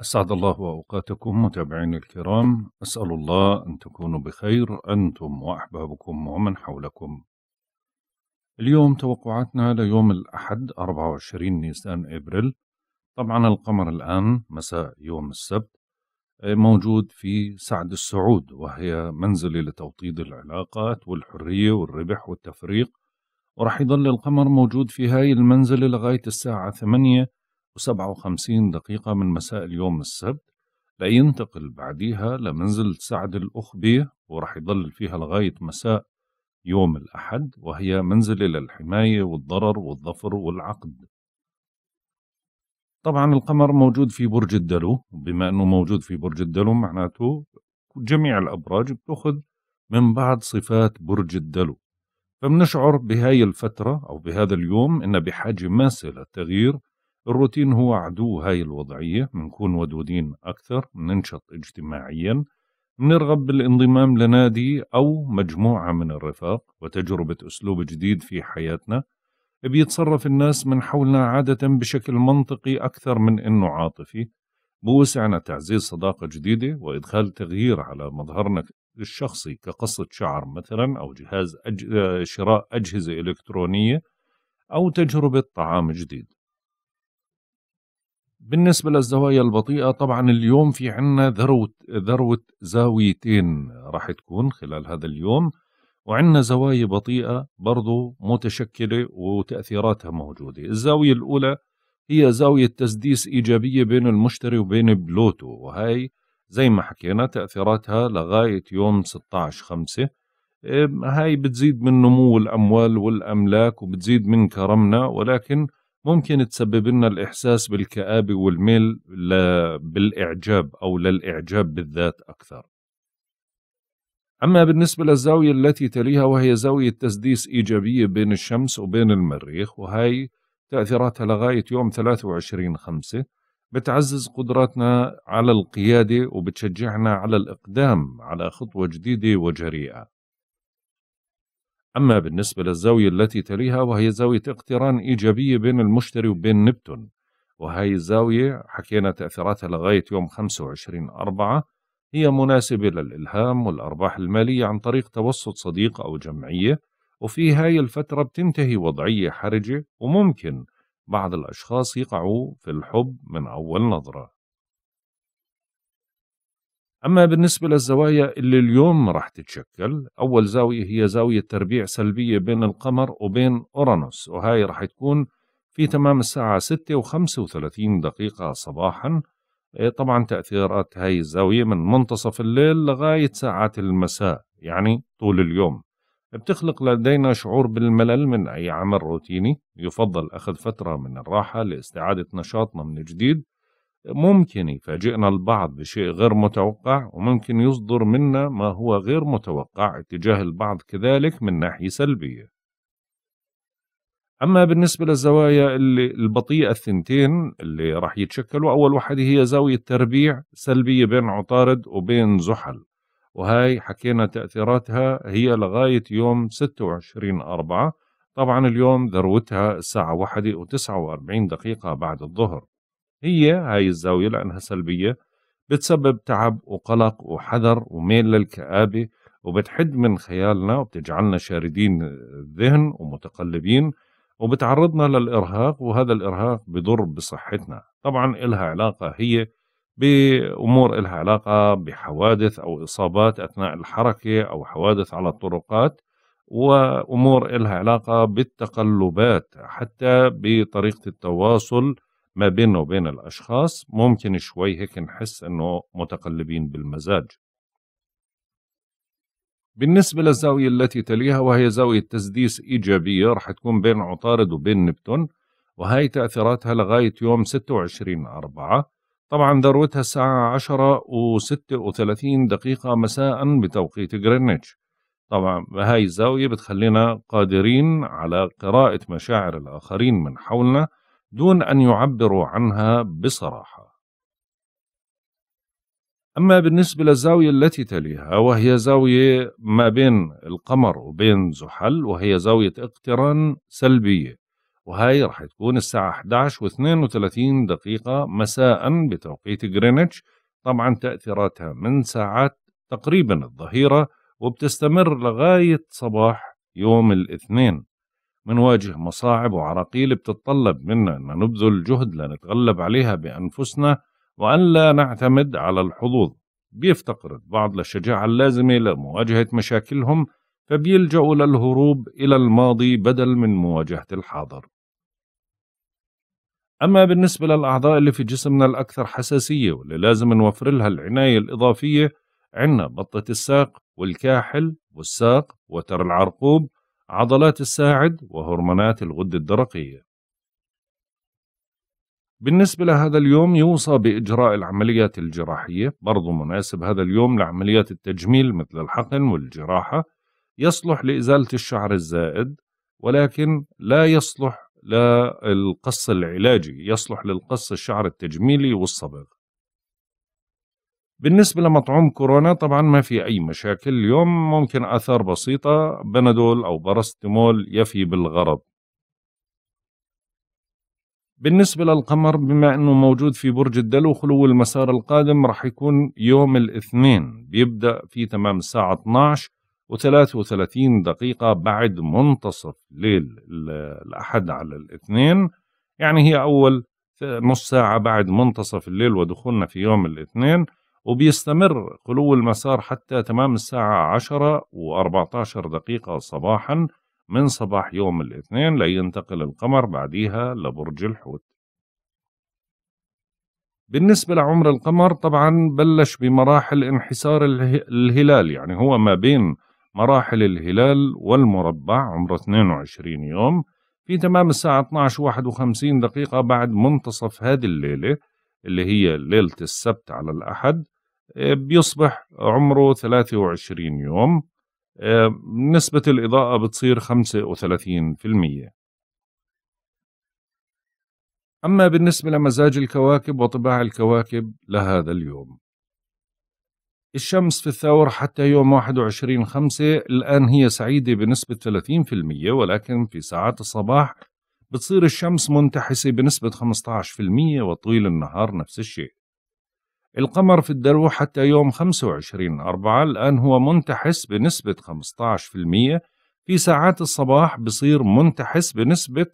أسعد الله أوقاتكم متابعين الكرام أسأل الله أن تكونوا بخير أنتم وأحبابكم ومن حولكم اليوم توقعاتنا ليوم الأحد 24 نيسان إبريل طبعا القمر الآن مساء يوم السبت آه، موجود في سعد السعود وهي منزلة لتوطيد العلاقات والحرية والربح والتفريق ورح يضل القمر موجود في هاي المنزلة لغاية الساعة 8 و57 دقيقة من مساء اليوم السبت لينتقل بعديها لمنزل سعد الأخبية وراح يضل فيها لغاية مساء يوم الأحد وهي منزلة للحماية والضرر والظفر والعقد طبعا القمر موجود في برج الدلو بما أنه موجود في برج الدلو معناته جميع الأبراج بتأخذ من بعض صفات برج الدلو فبنشعر بهاي الفترة أو بهذا اليوم إن بحاجة ماسة للتغيير الروتين هو عدو هاي الوضعية بنكون ودودين أكثر بننشط اجتماعيا بنرغب بالانضمام لنادي أو مجموعة من الرفاق وتجربة أسلوب جديد في حياتنا بيتصرف الناس من حولنا عادة بشكل منطقي أكثر من أنه عاطفي بوسعنا تعزيز صداقة جديدة وإدخال تغيير على مظهرنا الشخصي كقصة شعر مثلا أو جهاز أج... آه، شراء أجهزة إلكترونية أو تجربة طعام جديد بالنسبة للزوايا البطيئة طبعا اليوم في عنا ذروة, ذروة زاويتين راح تكون خلال هذا اليوم وعندنا زوايا بطيئة برضو متشكلة وتأثيراتها موجودة الزاوية الأولى هي زاوية تسديس إيجابية بين المشتري وبين بلوتو وهي زي ما حكينا تأثيراتها لغاية يوم 16 خمسة إيه، هاي بتزيد من نمو الأموال والأملاك وبتزيد من كرمنا ولكن ممكن تسبب لنا الإحساس بالكآبة والميل بالإعجاب أو للإعجاب بالذات أكثر أما بالنسبة للزاوية التي تليها وهي زاوية تسديس إيجابية بين الشمس وبين المريخ وهي تأثيراتها لغاية يوم 23 خمسة بتعزز قدراتنا على القيادة وبتشجعنا على الإقدام على خطوة جديدة وجريئة أما بالنسبة للزاوية التي تليها وهي زاوية اقتران إيجابية بين المشتري وبين نبتون وهي الزاوية حكينا تأثيراتها لغاية يوم 25 أربعة هي مناسبة للإلهام والأرباح المالية عن طريق توسط صديق أو جمعية وفي هاي الفترة بتنتهي وضعية حرجة وممكن بعض الأشخاص يقعوا في الحب من أول نظرة أما بالنسبة للزوايا اللي اليوم راح تتشكل أول زاوية هي زاوية تربيع سلبية بين القمر وبين أورانوس وهاي راح تكون في تمام الساعة 6 و 35 دقيقة صباحا إيه، طبعا تأثيرات هاي الزاوية من منتصف الليل لغاية ساعات المساء يعني طول اليوم بتخلق لدينا شعور بالملل من أي عمل روتيني يفضل أخذ فترة من الراحة لاستعادة نشاطنا من جديد ممكن يفاجئنا البعض بشيء غير متوقع وممكن يصدر منا ما هو غير متوقع اتجاه البعض كذلك من ناحية سلبية أما بالنسبة للزوايا اللي البطيئة الثنتين اللي راح يتشكلوا أول واحدة هي زاوية تربيع سلبية بين عطارد وبين زحل وهاي حكينا تأثيراتها هي لغاية يوم 26 أربعة طبعا اليوم ذروتها الساعة وتسعة وأربعين دقيقة بعد الظهر هي هاي الزاوية لأنها سلبية بتسبب تعب وقلق وحذر وميل للكآبة وبتحد من خيالنا وبتجعلنا شاردين الذهن ومتقلبين وبتعرضنا للإرهاق وهذا الإرهاق بضر بصحتنا طبعا إلها علاقة هي بأمور إلها علاقة بحوادث أو إصابات أثناء الحركة أو حوادث على الطرقات وأمور إلها علاقة بالتقلبات حتى بطريقة التواصل ما بيننا وبين الأشخاص ممكن شوي هيك نحس أنه متقلبين بالمزاج بالنسبة للزاوية التي تليها وهي زاوية تسديس إيجابية رح تكون بين عطارد وبين نبتون وهي تأثيراتها لغاية يوم 26 أربعة طبعا ذروتها الساعة 10 و36 دقيقة مساء بتوقيت جرينتش طبعا بهاي الزاوية بتخلينا قادرين على قراءة مشاعر الآخرين من حولنا دون أن يعبروا عنها بصراحة. أما بالنسبة للزاوية التي تليها وهي زاوية ما بين القمر وبين زحل وهي زاوية اقتران سلبية وهي رح تكون الساعة 11 و 32 دقيقة مساء بتوقيت غرينتش طبعا تأثيراتها من ساعات تقريبا الظهيرة وبتستمر لغاية صباح يوم الاثنين منواجه مصاعب وعراقيل بتتطلب منا أن نبذل جهد لنتغلب عليها بأنفسنا وأن لا نعتمد على الحظوظ بيفتقر البعض للشجاعة اللازمة لمواجهة مشاكلهم فبيلجأوا للهروب إلى الماضي بدل من مواجهة الحاضر أما بالنسبة للأعضاء اللي في جسمنا الأكثر حساسية واللي لازم نوفر لها العناية الإضافية عندنا بطة الساق والكاحل والساق وتر العرقوب عضلات الساعد وهرمونات الغدة الدرقية بالنسبة لهذا اليوم يوصى بإجراء العمليات الجراحية برضو مناسب هذا اليوم لعمليات التجميل مثل الحقن والجراحة يصلح لإزالة الشعر الزائد ولكن لا يصلح للقص العلاجي يصلح للقص الشعر التجميلي والصبغ بالنسبة لمطعوم كورونا طبعا ما في أي مشاكل اليوم ممكن آثار بسيطة بنادول أو باراستيمول يفي بالغرض بالنسبة للقمر بما أنه موجود في برج الدلو خلو المسار القادم راح يكون يوم الاثنين بيبدأ في تمام الساعة 12 و33 دقيقة بعد منتصف ليل الأحد على الاثنين يعني هي أول نص ساعة بعد منتصف الليل ودخولنا في يوم الاثنين وبيستمر خلو المسار حتى تمام الساعة 10 و14 دقيقة صباحا من صباح يوم الاثنين لينتقل القمر بعديها لبرج الحوت بالنسبة لعمر القمر طبعا بلش بمراحل انحسار الهلال يعني هو ما بين مراحل الهلال والمربع عمره 22 يوم في تمام الساعة 12 51 دقيقة بعد منتصف هذه الليلة اللي هي ليلة السبت على الأحد آه، بيصبح عمره 23 يوم آه، نسبة الإضاءة بتصير 35% أما بالنسبة لمزاج الكواكب وطباع الكواكب لهذا اليوم الشمس في الثور حتى يوم 21 5 الآن هي سعيدة بنسبة 30% ولكن في ساعات الصباح بتصير الشمس منتحسة بنسبة 15% وطويل النهار نفس الشيء القمر في الدلو حتى يوم 25 أربعة الآن هو منتحس بنسبة 15% في ساعات الصباح بصير منتحس بنسبة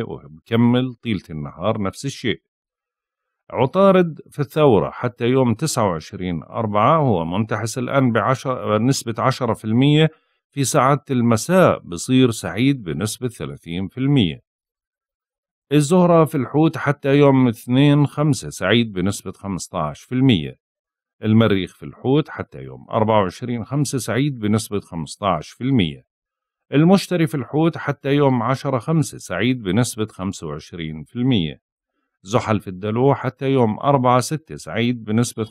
75% وبكمل طيلة النهار نفس الشيء عطارد في الثورة حتى يوم 29 أربعة هو منتحس الآن بعشر بنسبة 10% في ساعات المساء بصير سعيد بنسبة 30% الزهرة في الحوت حتى يوم 2 5 سعيد بنسبة 15% المريخ في الحوت حتى يوم 24 5 سعيد بنسبة 15% المشتري في الحوت حتى يوم 10 5 سعيد بنسبة 25% زحل في الدلو حتى يوم 4 6 سعيد بنسبة 15%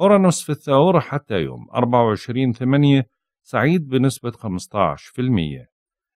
أورانوس في الثور حتى يوم 24 8 سعيد بنسبة 15%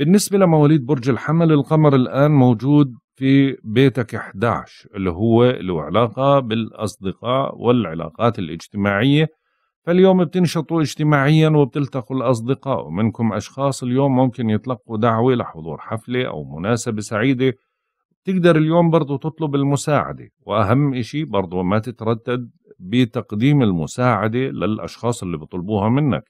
بالنسبة لمواليد برج الحمل القمر الآن موجود في بيتك 11 اللي هو له علاقة بالأصدقاء والعلاقات الاجتماعية فاليوم بتنشطوا اجتماعيا وبتلتقوا الأصدقاء ومنكم أشخاص اليوم ممكن يتلقوا دعوة لحضور حفلة أو مناسبة سعيدة تقدر اليوم برضو تطلب المساعدة وأهم إشي برضو ما تتردد بتقديم المساعدة للأشخاص اللي بطلبوها منك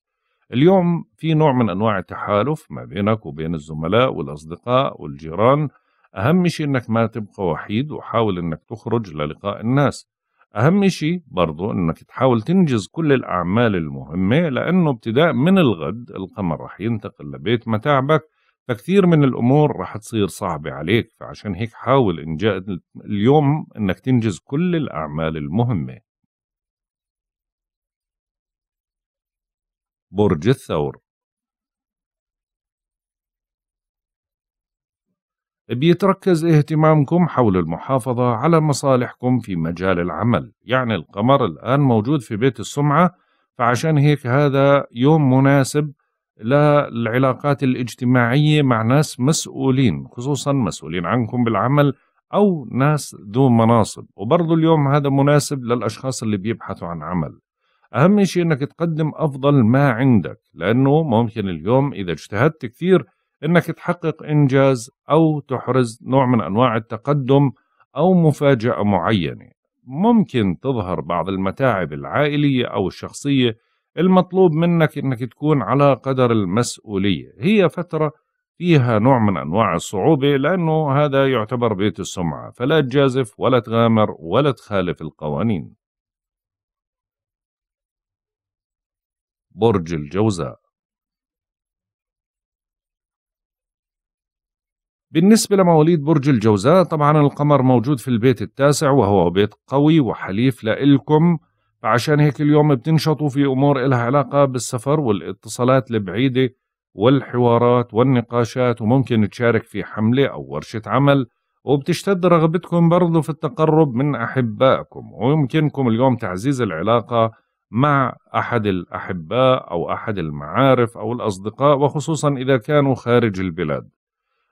اليوم في نوع من انواع التحالف ما بينك وبين الزملاء والاصدقاء والجيران اهم شيء انك ما تبقى وحيد وحاول انك تخرج للقاء الناس اهم شيء برضو انك تحاول تنجز كل الاعمال المهمه لانه ابتداء من الغد القمر رح ينتقل لبيت متاعبك فكثير من الامور رح تصير صعبه عليك فعشان هيك حاول انجاز اليوم انك تنجز كل الاعمال المهمه برج الثور بيتركز اهتمامكم حول المحافظة على مصالحكم في مجال العمل يعني القمر الآن موجود في بيت السمعة فعشان هيك هذا يوم مناسب للعلاقات الاجتماعية مع ناس مسؤولين خصوصا مسؤولين عنكم بالعمل أو ناس ذو مناصب وبرضو اليوم هذا مناسب للأشخاص اللي بيبحثوا عن عمل اهم شيء انك تقدم افضل ما عندك لانه ممكن اليوم اذا اجتهدت كثير انك تحقق انجاز او تحرز نوع من انواع التقدم او مفاجاه معينه ممكن تظهر بعض المتاعب العائليه او الشخصيه المطلوب منك انك تكون على قدر المسؤوليه هي فتره فيها نوع من انواع الصعوبه لانه هذا يعتبر بيت السمعه فلا تجازف ولا تغامر ولا تخالف القوانين برج الجوزاء بالنسبة لمواليد برج الجوزاء طبعا القمر موجود في البيت التاسع وهو بيت قوي وحليف لإلكم فعشان هيك اليوم بتنشطوا في أمور إلها علاقة بالسفر والاتصالات البعيدة والحوارات والنقاشات وممكن تشارك في حملة أو ورشة عمل وبتشتد رغبتكم برضو في التقرب من أحبائكم ويمكنكم اليوم تعزيز العلاقة مع احد الاحباء او احد المعارف او الاصدقاء وخصوصا اذا كانوا خارج البلاد.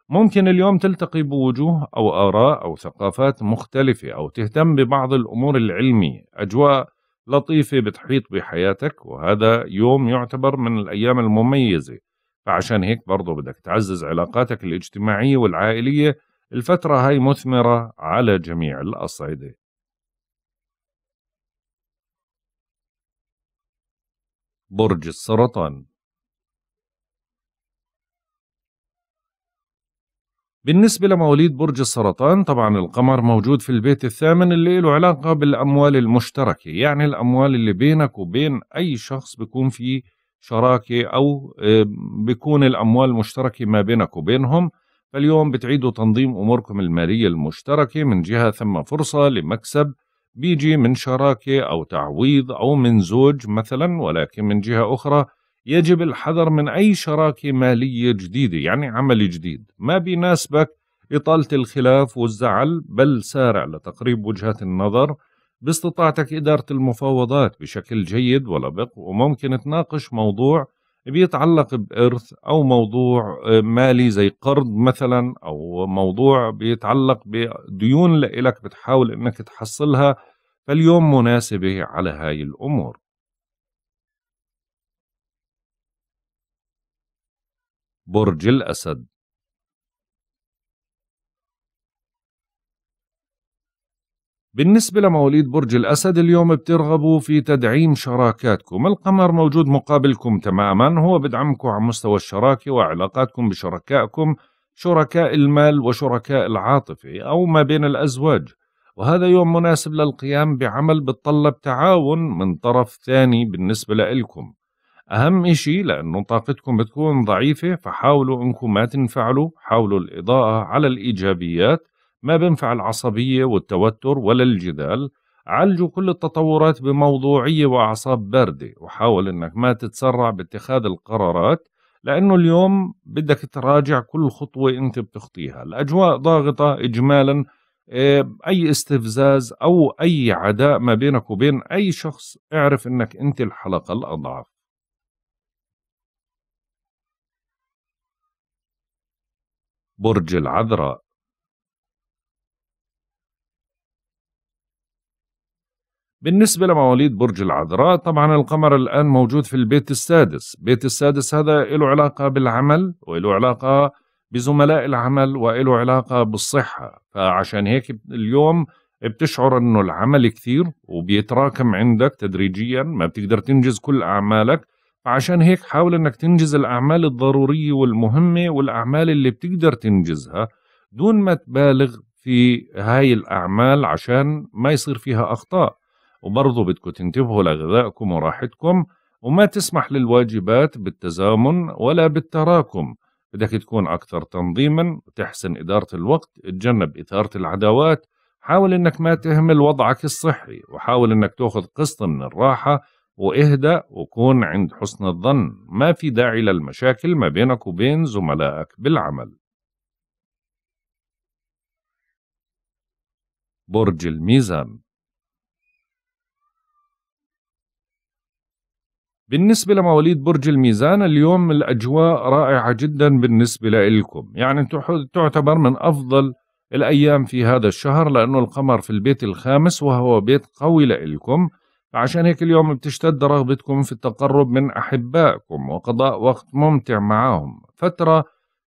ممكن اليوم تلتقي بوجوه او اراء او ثقافات مختلفه او تهتم ببعض الامور العلميه، اجواء لطيفه بتحيط بحياتك وهذا يوم يعتبر من الايام المميزه. فعشان هيك برضه بدك تعزز علاقاتك الاجتماعيه والعائليه الفترة هاي مثمرة على جميع الأصعدة برج السرطان بالنسبة لمواليد برج السرطان طبعا القمر موجود في البيت الثامن اللي له علاقة بالأموال المشتركة يعني الأموال اللي بينك وبين أي شخص بيكون في شراكة أو بيكون الأموال مشتركة ما بينك وبينهم فاليوم بتعيدوا تنظيم أموركم المالية المشتركة من جهة ثم فرصة لمكسب بيجي من شراكة أو تعويض أو من زوج مثلا ولكن من جهة أخرى يجب الحذر من أي شراكة مالية جديدة يعني عمل جديد ما بيناسبك إطالة الخلاف والزعل بل سارع لتقريب وجهات النظر باستطاعتك إدارة المفاوضات بشكل جيد ولبق وممكن تناقش موضوع بيتعلق بإرث أو موضوع آه، مالي زي قرض مثلا أو موضوع بيتعلق بديون لإلك بتحاول إنك تحصلها فاليوم مناسبة على هاي الأمور برج الأسد بالنسبة لمواليد برج الأسد اليوم بترغبوا في تدعيم شراكاتكم القمر موجود مقابلكم تماما هو بدعمكم على مستوى الشراكة وعلاقاتكم بشركائكم شركاء المال وشركاء العاطفة أو ما بين الأزواج وهذا يوم مناسب للقيام بعمل بتطلب تعاون من طرف ثاني بالنسبة لإلكم أهم إشي لأنه طاقتكم بتكون ضعيفة فحاولوا أنكم ما تنفعلوا حاولوا الإضاءة على الإيجابيات ما بنفع العصبية والتوتر ولا الجدال عالجوا كل التطورات بموضوعية وأعصاب باردة وحاول أنك ما تتسرع باتخاذ القرارات لأنه اليوم بدك تراجع كل خطوة أنت بتخطيها الأجواء ضاغطة إجمالا آه، أي استفزاز أو أي عداء ما بينك وبين أي شخص اعرف أنك أنت الحلقة الأضعف برج العذراء بالنسبة لمواليد برج العذراء طبعا القمر الآن موجود في البيت السادس بيت السادس هذا له علاقة بالعمل وله علاقة بزملاء العمل وله علاقة بالصحة فعشان هيك اليوم بتشعر انه العمل كثير وبيتراكم عندك تدريجيا ما بتقدر تنجز كل اعمالك فعشان هيك حاول انك تنجز الاعمال الضرورية والمهمة والاعمال اللي بتقدر تنجزها دون ما تبالغ في هاي الاعمال عشان ما يصير فيها اخطاء وبرضه بدكم تنتبهوا لغذائكم وراحتكم وما تسمح للواجبات بالتزامن ولا بالتراكم بدك تكون أكثر تنظيما وتحسن إدارة الوقت تجنب إثارة العداوات حاول إنك ما تهمل وضعك الصحي وحاول إنك تأخذ قسط من الراحة واهدأ وكون عند حسن الظن ما في داعي للمشاكل ما بينك وبين زملائك بالعمل برج الميزان بالنسبة لمواليد برج الميزان اليوم الأجواء رائعة جدا بالنسبة لإلكم يعني تعتبر من أفضل الأيام في هذا الشهر لأنه القمر في البيت الخامس وهو بيت قوي لإلكم فعشان هيك اليوم بتشتد رغبتكم في التقرب من أحبائكم وقضاء وقت ممتع معهم فترة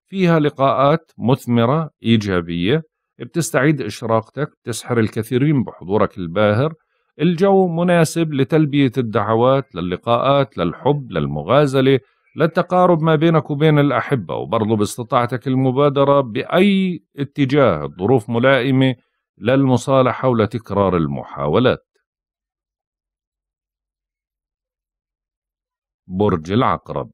فيها لقاءات مثمرة إيجابية بتستعيد إشراقتك بتسحر الكثيرين بحضورك الباهر الجو مناسب لتلبية الدعوات للقاءات للحب للمغازلة للتقارب ما بينك وبين الأحبة وبرضه باستطاعتك المبادرة بأي اتجاه الظروف ملائمة للمصالحة ولتكرار المحاولات برج العقرب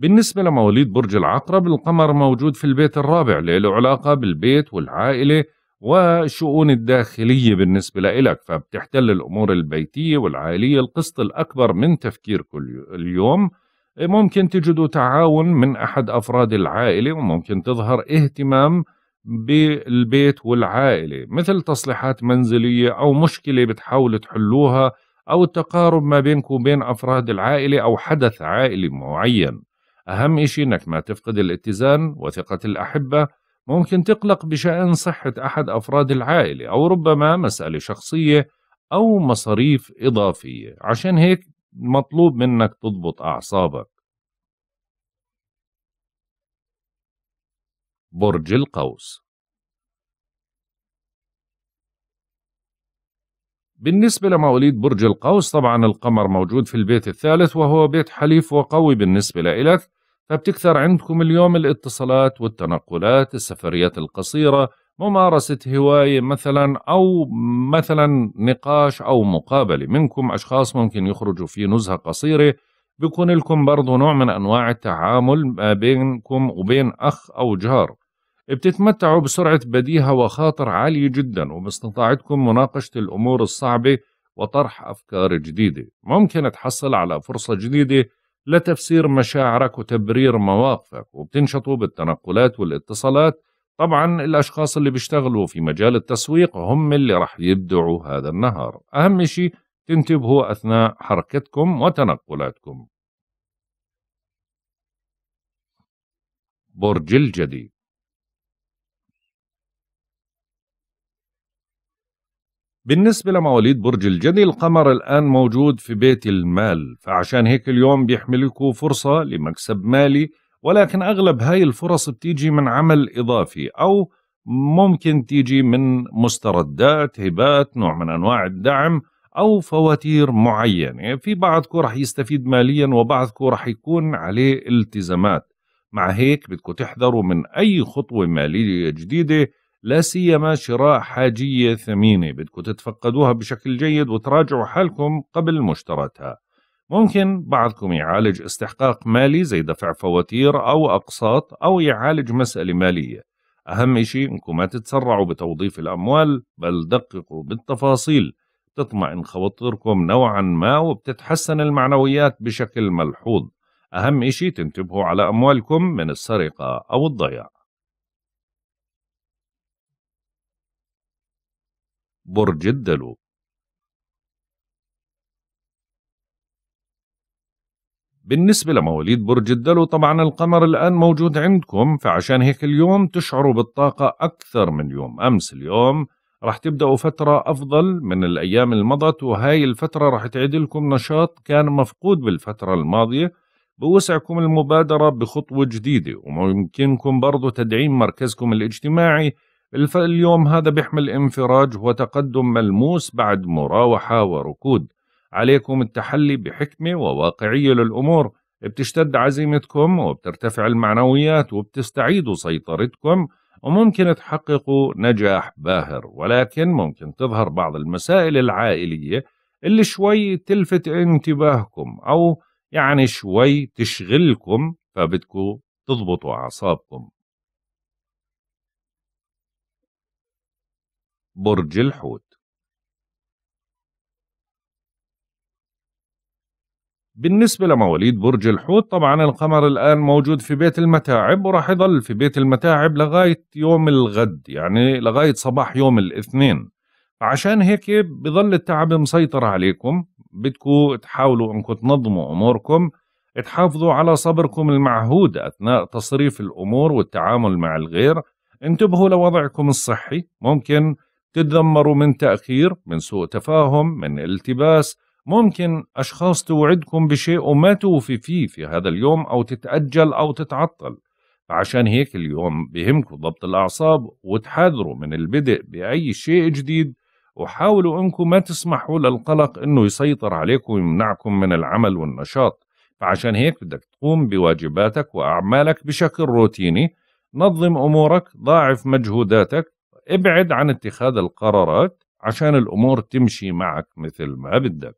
بالنسبة لمواليد برج العقرب القمر موجود في البيت الرابع له علاقة بالبيت والعائلة والشؤون الداخلية بالنسبة لإلك فبتحتل الأمور البيتية والعائلية القسط الأكبر من تفكير كل اليوم ممكن تجدوا تعاون من أحد أفراد العائلة وممكن تظهر اهتمام بالبيت والعائلة مثل تصليحات منزلية أو مشكلة بتحاولوا تحلوها أو التقارب ما بينكم وبين أفراد العائلة أو حدث عائلي معين أهم إشي إنك ما تفقد الاتزان وثقة الأحبة ممكن تقلق بشأن صحة أحد أفراد العائلة أو ربما مسألة شخصية أو مصاريف إضافية عشان هيك مطلوب منك تضبط أعصابك برج القوس بالنسبة لمواليد برج القوس طبعا القمر موجود في البيت الثالث وهو بيت حليف وقوي بالنسبة لإلك فبتكثر عندكم اليوم الاتصالات والتنقلات السفريات القصيرة ممارسة هواية مثلا أو مثلا نقاش أو مقابلة منكم أشخاص ممكن يخرجوا في نزهة قصيرة بيكون لكم برضو نوع من أنواع التعامل ما بينكم وبين أخ أو جار بتتمتعوا بسرعة بديهة وخاطر عالية جدا وباستطاعتكم مناقشة الأمور الصعبة وطرح أفكار جديدة ممكن تحصل على فرصة جديدة لتفسير مشاعرك وتبرير مواقفك وبتنشطوا بالتنقلات والاتصالات طبعا الأشخاص اللي بيشتغلوا في مجال التسويق هم اللي رح يبدعوا هذا النهار أهم شيء تنتبهوا أثناء حركتكم وتنقلاتكم برج الجدي بالنسبة لمواليد برج الجدي القمر الآن موجود في بيت المال فعشان هيك اليوم بيحملكوا فرصة لمكسب مالي ولكن أغلب هاي الفرص بتيجي من عمل إضافي أو ممكن تيجي من مستردات هبات نوع من أنواع الدعم أو فواتير معينة في بعضكم رح يستفيد ماليا وبعضكم رح يكون عليه التزامات مع هيك بدكم تحذروا من أي خطوة مالية جديدة لا سيما شراء حاجية ثمينة بدكم تتفقدوها بشكل جيد وتراجعوا حالكم قبل مشتراتها ممكن بعضكم يعالج استحقاق مالي زي دفع فواتير أو أقساط أو يعالج مسألة مالية أهم شيء أنكم ما تتسرعوا بتوظيف الأموال بل دققوا بالتفاصيل تطمئن خواطركم نوعا ما وبتتحسن المعنويات بشكل ملحوظ أهم شيء تنتبهوا على أموالكم من السرقة أو الضياع برج الدلو بالنسبة لمواليد برج الدلو طبعا القمر الآن موجود عندكم فعشان هيك اليوم تشعروا بالطاقة أكثر من يوم أمس اليوم رح تبدأوا فترة أفضل من الأيام اللي مضت وهاي الفترة رح تعيد لكم نشاط كان مفقود بالفترة الماضية بوسعكم المبادرة بخطوة جديدة وممكنكم برضو تدعيم مركزكم الاجتماعي اليوم هذا بيحمل انفراج وتقدم ملموس بعد مراوحة وركود عليكم التحلي بحكمة وواقعية للأمور بتشتد عزيمتكم وبترتفع المعنويات وبتستعيدوا سيطرتكم وممكن تحققوا نجاح باهر ولكن ممكن تظهر بعض المسائل العائلية اللي شوي تلفت انتباهكم أو يعني شوي تشغلكم فبدكوا تضبطوا أعصابكم برج الحوت بالنسبة لمواليد برج الحوت طبعا القمر الآن موجود في بيت المتاعب وراح يضل في بيت المتاعب لغاية يوم الغد يعني لغاية صباح يوم الاثنين عشان هيك بظل التعب مسيطر عليكم بدكوا تحاولوا انكم تنظموا اموركم تحافظوا على صبركم المعهود اثناء تصريف الامور والتعامل مع الغير انتبهوا لوضعكم الصحي ممكن تتذمروا من تأخير من سوء تفاهم من التباس ممكن أشخاص توعدكم بشيء وما توفي فيه في هذا اليوم أو تتأجل أو تتعطل فعشان هيك اليوم بهمكم ضبط الأعصاب وتحاذروا من البدء بأي شيء جديد وحاولوا أنكم ما تسمحوا للقلق أنه يسيطر عليكم ويمنعكم من العمل والنشاط فعشان هيك بدك تقوم بواجباتك وأعمالك بشكل روتيني نظم أمورك ضاعف مجهوداتك ابعد عن اتخاذ القرارات عشان الأمور تمشي معك مثل ما بدك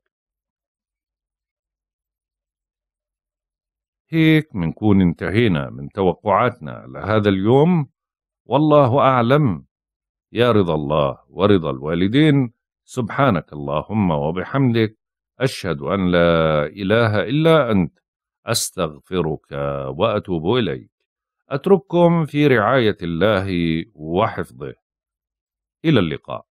هيك منكون انتهينا من توقعاتنا لهذا اليوم والله أعلم يا رضا الله ورضا الوالدين سبحانك اللهم وبحمدك أشهد أن لا إله إلا أنت أستغفرك وأتوب إليك أترككم في رعاية الله وحفظه إلى اللقاء